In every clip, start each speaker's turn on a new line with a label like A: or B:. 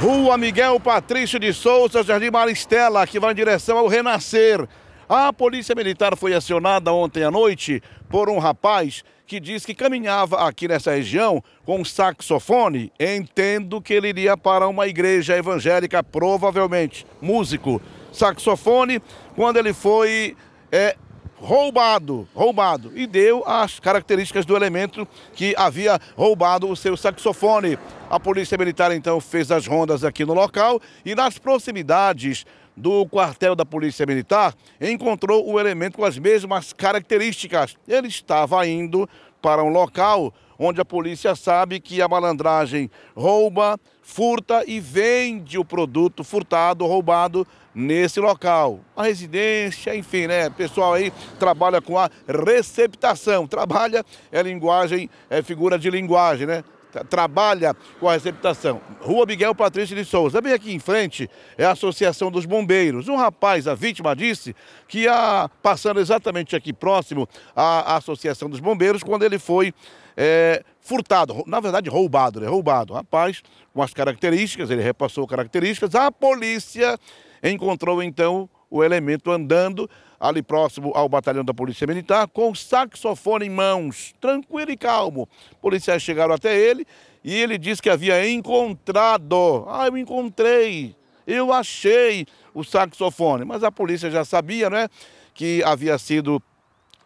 A: Rua Miguel Patrício de Souza, Jardim Maristela, que vai em direção ao Renascer. A polícia militar foi acionada ontem à noite por um rapaz que diz que caminhava aqui nessa região com saxofone. Entendo que ele iria para uma igreja evangélica, provavelmente músico. Saxofone, quando ele foi é, roubado, roubado, e deu as características do elemento que havia roubado o seu saxofone. A Polícia Militar então fez as rondas aqui no local e nas proximidades do quartel da Polícia Militar encontrou o elemento com as mesmas características. Ele estava indo para um local onde a polícia sabe que a malandragem rouba, furta e vende o produto furtado, roubado nesse local. A residência, enfim, né? Pessoal aí trabalha com a receptação. Trabalha é linguagem, é figura de linguagem, né? trabalha com a receptação. Rua Miguel Patrício de Souza. Bem aqui em frente é a Associação dos Bombeiros. Um rapaz, a vítima, disse que a, passando exatamente aqui próximo à Associação dos Bombeiros, quando ele foi é, furtado, na verdade roubado, né? Roubado. Rapaz, com as características, ele repassou características. A polícia encontrou então o elemento andando ali próximo ao batalhão da Polícia Militar, com o saxofone em mãos, tranquilo e calmo. Policiais chegaram até ele e ele disse que havia encontrado. Ah, eu encontrei, eu achei o saxofone. Mas a polícia já sabia, né, que havia sido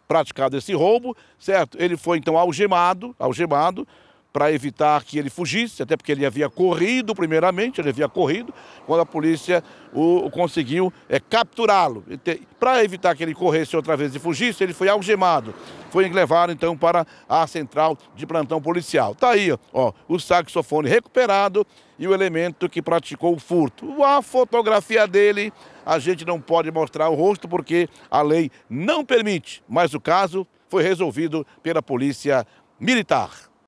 A: praticado esse roubo, certo? Ele foi então algemado, algemado, para evitar que ele fugisse, até porque ele havia corrido primeiramente, ele havia corrido, quando a polícia o, o conseguiu é, capturá-lo. Para evitar que ele corresse outra vez e fugisse, ele foi algemado. Foi levado então para a central de plantão policial. Está aí ó, o saxofone recuperado e o elemento que praticou o furto. A fotografia dele, a gente não pode mostrar o rosto porque a lei não permite, mas o caso foi resolvido pela polícia militar.